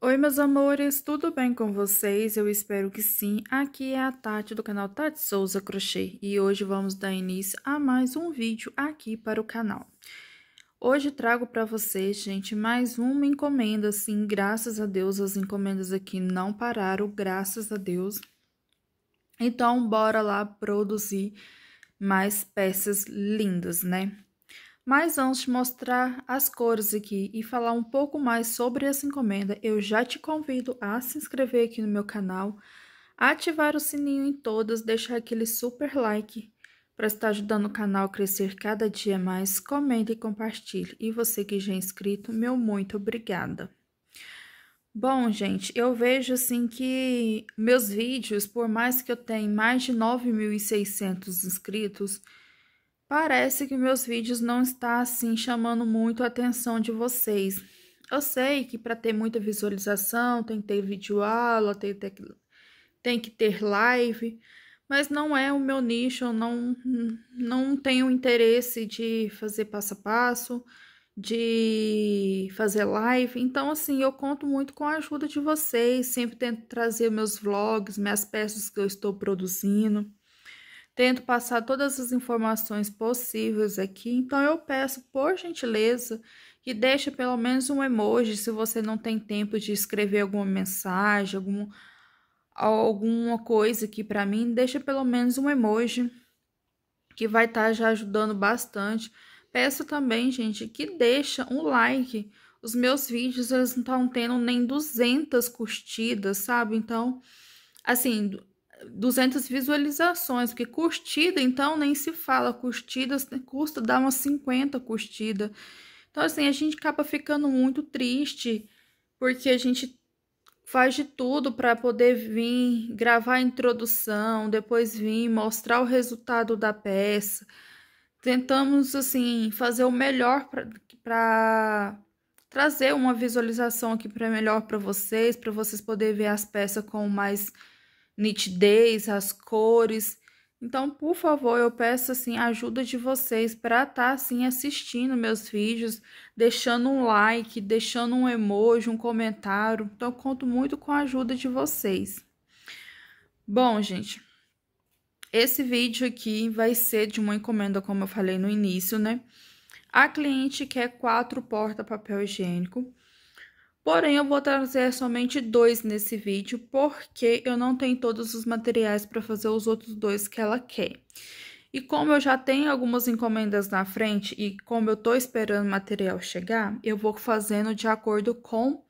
Oi, meus amores, tudo bem com vocês? Eu espero que sim. Aqui é a Tati do canal Tati Souza Crochê e hoje vamos dar início a mais um vídeo aqui para o canal. Hoje trago para vocês, gente, mais uma encomenda, assim, graças a Deus as encomendas aqui não pararam, graças a Deus. Então, bora lá produzir mais peças lindas, né? Mas antes de mostrar as cores aqui e falar um pouco mais sobre essa encomenda, eu já te convido a se inscrever aqui no meu canal, ativar o sininho em todas, deixar aquele super like para estar ajudando o canal a crescer cada dia mais, comente e compartilhe. E você que já é inscrito, meu muito obrigada. Bom, gente, eu vejo assim que meus vídeos, por mais que eu tenha mais de 9.600 inscritos, Parece que meus vídeos não está assim chamando muito a atenção de vocês. Eu sei que para ter muita visualização tem que ter vídeo aula, tem, tem, que ter live, mas não é o meu nicho, eu não, não tenho interesse de fazer passo a passo, de fazer live. Então, assim, eu conto muito com a ajuda de vocês, sempre tento trazer meus vlogs, minhas peças que eu estou produzindo. Tento passar todas as informações possíveis aqui, então eu peço, por gentileza, que deixe pelo menos um emoji se você não tem tempo de escrever alguma mensagem, algum, alguma coisa aqui para mim, deixa pelo menos um emoji que vai estar tá já ajudando bastante. Peço também, gente, que deixa um like. Os meus vídeos, eles não estão tendo nem 200 curtidas, sabe? Então, assim, 200 visualizações, porque curtida, então, nem se fala, curtidas assim, custa dar umas 50 curtidas. Então, assim, a gente acaba ficando muito triste, porque a gente faz de tudo para poder vir gravar a introdução, depois vir mostrar o resultado da peça. Tentamos, assim, fazer o melhor para trazer uma visualização aqui para melhor para vocês, para vocês poderem ver as peças com mais nitidez, as cores. Então, por favor, eu peço assim a ajuda de vocês para estar tá, assim assistindo meus vídeos, deixando um like, deixando um emoji, um comentário. Então, eu conto muito com a ajuda de vocês. Bom, gente, esse vídeo aqui vai ser de uma encomenda, como eu falei no início, né? A cliente quer quatro porta papel higiênico Porém, eu vou trazer somente dois nesse vídeo, porque eu não tenho todos os materiais para fazer os outros dois que ela quer. E como eu já tenho algumas encomendas na frente e como eu estou esperando o material chegar, eu vou fazendo de acordo com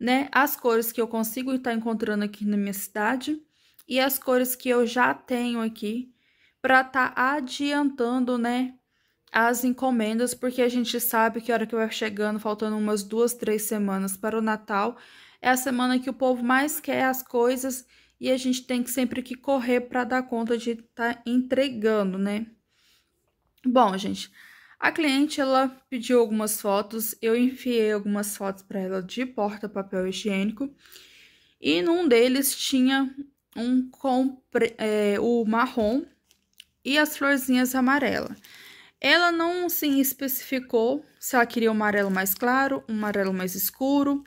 né, as cores que eu consigo estar encontrando aqui na minha cidade e as cores que eu já tenho aqui para estar tá adiantando, né, as encomendas, porque a gente sabe que a hora que vai chegando, faltando umas duas, três semanas para o Natal, é a semana que o povo mais quer as coisas e a gente tem que sempre que correr para dar conta de estar tá entregando, né? Bom, gente, a cliente ela pediu algumas fotos, eu enfiei algumas fotos para ela de porta papel higiênico e num deles tinha um compre, é, o marrom e as florzinhas amarelas. Ela não assim, especificou se ela queria um amarelo mais claro, um amarelo mais escuro.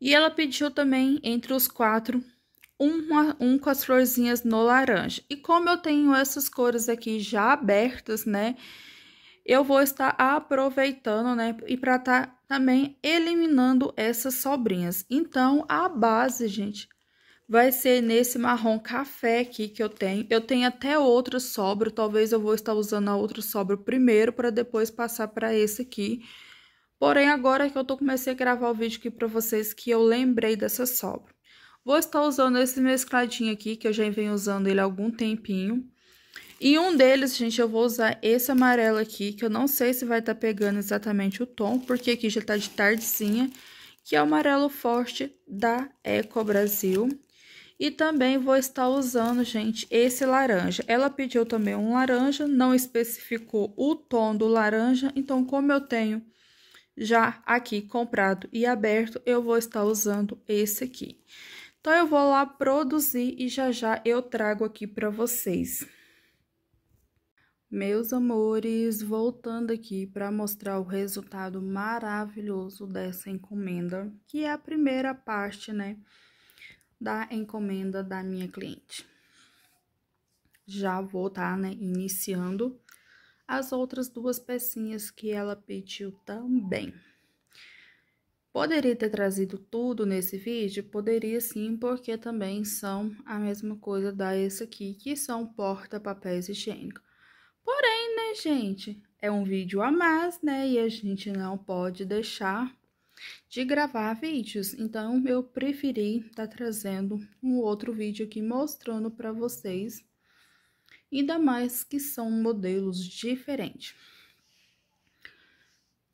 E ela pediu também, entre os quatro, uma, um com as florzinhas no laranja. E como eu tenho essas cores aqui já abertas, né? Eu vou estar aproveitando, né? E para estar tá também eliminando essas sobrinhas. Então, a base, gente, vai ser nesse marrom café aqui que eu tenho. Eu tenho até outro sobro, talvez eu vou estar usando a outro sobro primeiro para depois passar para esse aqui. Porém, agora que eu tô comecei a gravar o vídeo aqui para vocês que eu lembrei dessa sobra. Vou estar usando esse mescladinho aqui, que eu já venho usando ele há algum tempinho. E um deles, gente, eu vou usar esse amarelo aqui, que eu não sei se vai estar tá pegando exatamente o tom, porque aqui já tá de tardezinha, que é o amarelo forte da Eco Brasil. E também vou estar usando, gente, esse laranja. Ela pediu também um laranja, não especificou o tom do laranja. Então, como eu tenho já aqui comprado e aberto, eu vou estar usando esse aqui. Então, eu vou lá produzir e já já eu trago aqui para vocês. Meus amores, voltando aqui para mostrar o resultado maravilhoso dessa encomenda, que é a primeira parte, né? da encomenda da minha cliente. Já vou tá, né, iniciando as outras duas pecinhas que ela pediu também. Poderia ter trazido tudo nesse vídeo? Poderia sim, porque também são a mesma coisa da essa aqui, que são porta-papéis higiênicos. Porém, né, gente, é um vídeo a mais, né, e a gente não pode deixar de gravar vídeos. Então, eu preferi estar tá trazendo um outro vídeo aqui mostrando para vocês. Ainda mais que são modelos diferentes.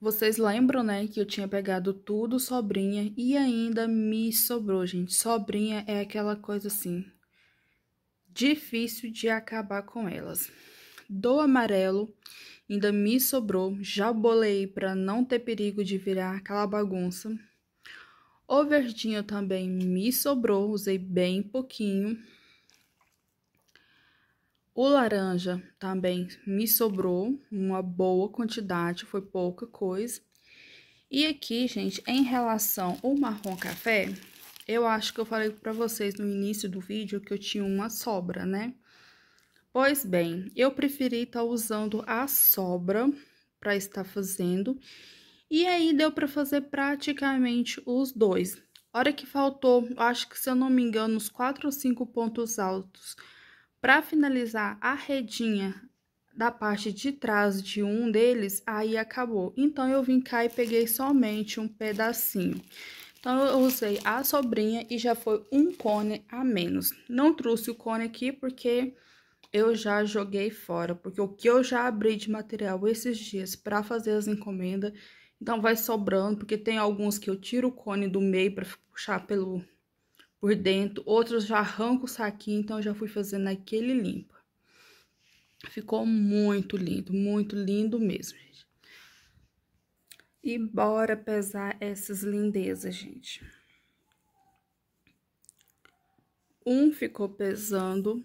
Vocês lembram, né, que eu tinha pegado tudo sobrinha e ainda me sobrou, gente. Sobrinha é aquela coisa assim, difícil de acabar com elas. Do amarelo, Ainda me sobrou, já bolei para não ter perigo de virar aquela bagunça. O verdinho também me sobrou, usei bem pouquinho. O laranja também me sobrou, uma boa quantidade, foi pouca coisa. E aqui, gente, em relação ao marrom café, eu acho que eu falei para vocês no início do vídeo que eu tinha uma sobra, né? Pois bem, eu preferi estar tá usando a sobra para estar fazendo. E aí deu para fazer praticamente os dois. A hora que faltou, acho que se eu não me engano, uns quatro ou cinco pontos altos para finalizar a redinha da parte de trás de um deles, aí acabou. Então eu vim cá e peguei somente um pedacinho. Então eu usei a sobrinha e já foi um cone a menos. Não trouxe o cone aqui porque eu já joguei fora, porque o que eu já abri de material esses dias para fazer as encomendas, então vai sobrando, porque tem alguns que eu tiro o cone do meio para puxar pelo por dentro, outros já arranco o saquinho, então eu já fui fazendo aquele limpa. Ficou muito lindo, muito lindo mesmo, gente. E bora pesar essas lindezas, gente. Um ficou pesando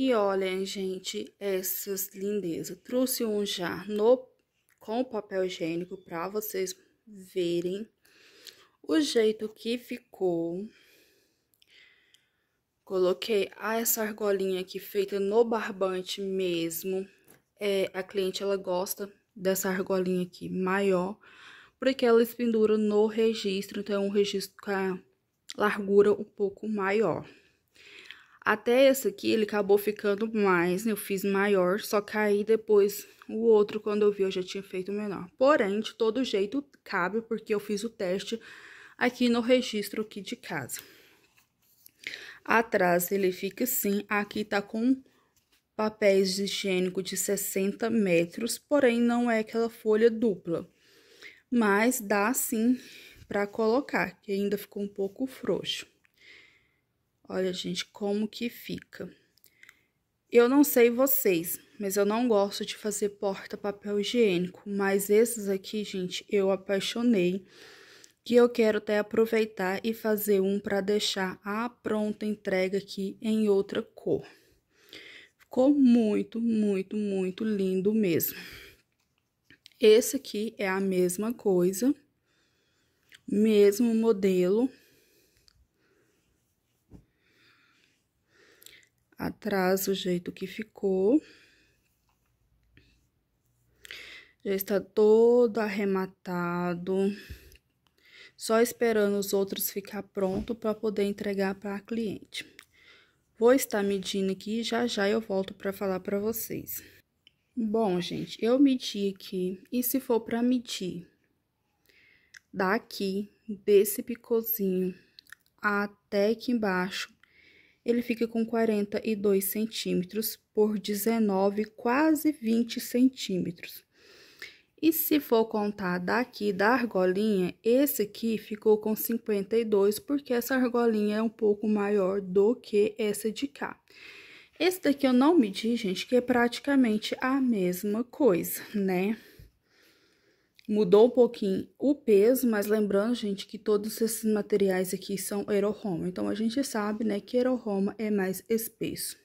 E olhem, gente, essas lindezas. Trouxe um já no, com papel higiênico para vocês verem o jeito que ficou. Coloquei ah, essa argolinha aqui feita no barbante mesmo. É, a cliente, ela gosta dessa argolinha aqui maior, porque ela pendura no registro, então é um registro com a largura um pouco maior. Até esse aqui, ele acabou ficando mais, eu fiz maior, só caí depois o outro, quando eu vi, eu já tinha feito menor. Porém, de todo jeito, cabe, porque eu fiz o teste aqui no registro aqui de casa. Atrás ele fica assim, aqui tá com papéis higiênico de 60 metros, porém não é aquela folha dupla. Mas dá sim para colocar, que ainda ficou um pouco frouxo. Olha, gente, como que fica. Eu não sei vocês, mas eu não gosto de fazer porta papel higiênico, mas esses aqui, gente, eu apaixonei, que eu quero até aproveitar e fazer um para deixar a pronta entrega aqui em outra cor. Ficou muito, muito, muito lindo mesmo. Esse aqui é a mesma coisa, mesmo modelo, atrás o jeito que ficou. Já está todo arrematado, só esperando os outros ficar pronto para poder entregar para a cliente. Vou estar medindo aqui e já já eu volto para falar para vocês. Bom, gente, eu medi aqui e se for para medir daqui desse picozinho até aqui embaixo ele fica com 42 centímetros por 19, quase 20 centímetros. E se for contar daqui da argolinha, esse aqui ficou com 52, porque essa argolinha é um pouco maior do que essa de cá. Esse daqui eu não medi, gente, que é praticamente a mesma coisa, né? Mudou um pouquinho o peso, mas lembrando, gente, que todos esses materiais aqui são aeroroma. Então, a gente sabe, né, que aeroroma é mais espesso.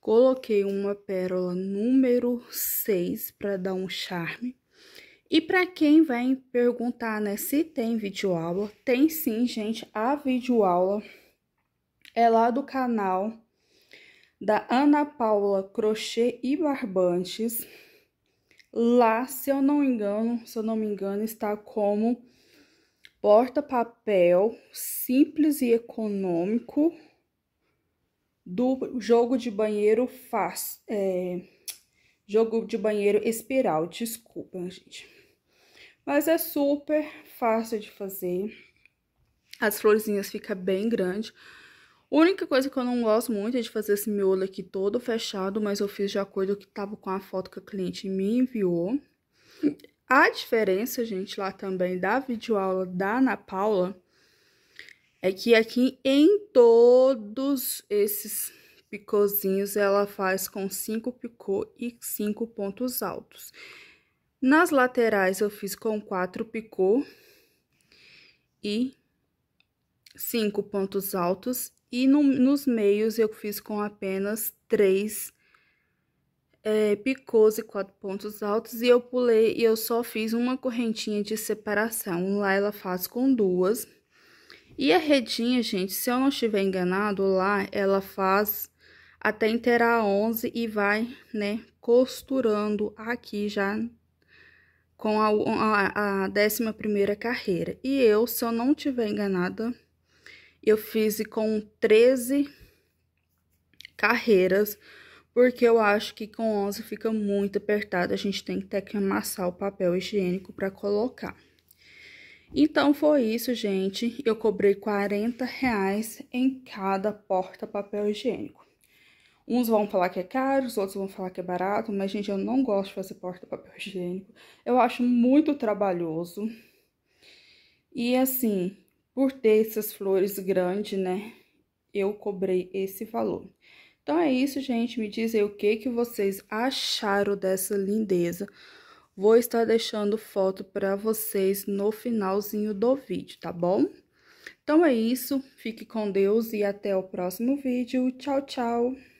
Coloquei uma pérola número 6 para dar um charme. E para quem vem perguntar, né, se tem videoaula, tem sim, gente, a videoaula é lá do canal da Ana Paula Crochê e Barbantes. Lá, se eu não engano, se eu não me engano, está como porta-papel simples e econômico do jogo de banheiro faz, é, jogo de banheiro espiral, desculpa, gente. Mas é super fácil de fazer. As florzinhas ficam bem grandes. A única coisa que eu não gosto muito é de fazer esse miolo aqui todo fechado, mas eu fiz de acordo que tava com a foto que a cliente me enviou. A diferença, gente, lá também da videoaula da Ana Paula é que aqui em todos esses picôzinhos ela faz com cinco picô e cinco pontos altos. Nas laterais eu fiz com quatro picô e cinco pontos altos e no, nos meios eu fiz com apenas três é, picôs e quatro pontos altos. E eu pulei e eu só fiz uma correntinha de separação. Lá ela faz com duas. E a redinha, gente, se eu não estiver enganado, lá ela faz até inteirar 11 e vai, né, costurando aqui já com a, a, a décima primeira carreira. E eu, se eu não estiver enganada, eu fiz com 13 carreiras, porque eu acho que com 11 fica muito apertado, a gente tem que ter que amassar o papel higiênico para colocar. Então foi isso, gente. Eu cobrei 40 reais em cada porta papel higiênico. Uns vão falar que é caro, os outros vão falar que é barato, mas, gente, eu não gosto de fazer porta papel higiênico. Eu acho muito trabalhoso. E assim, por ter essas flores grandes, né? Eu cobrei esse valor. Então é isso, gente. Me diz aí o que, que vocês acharam dessa lindeza. Vou estar deixando foto para vocês no finalzinho do vídeo, tá bom? Então é isso. Fique com Deus e até o próximo vídeo. Tchau, tchau!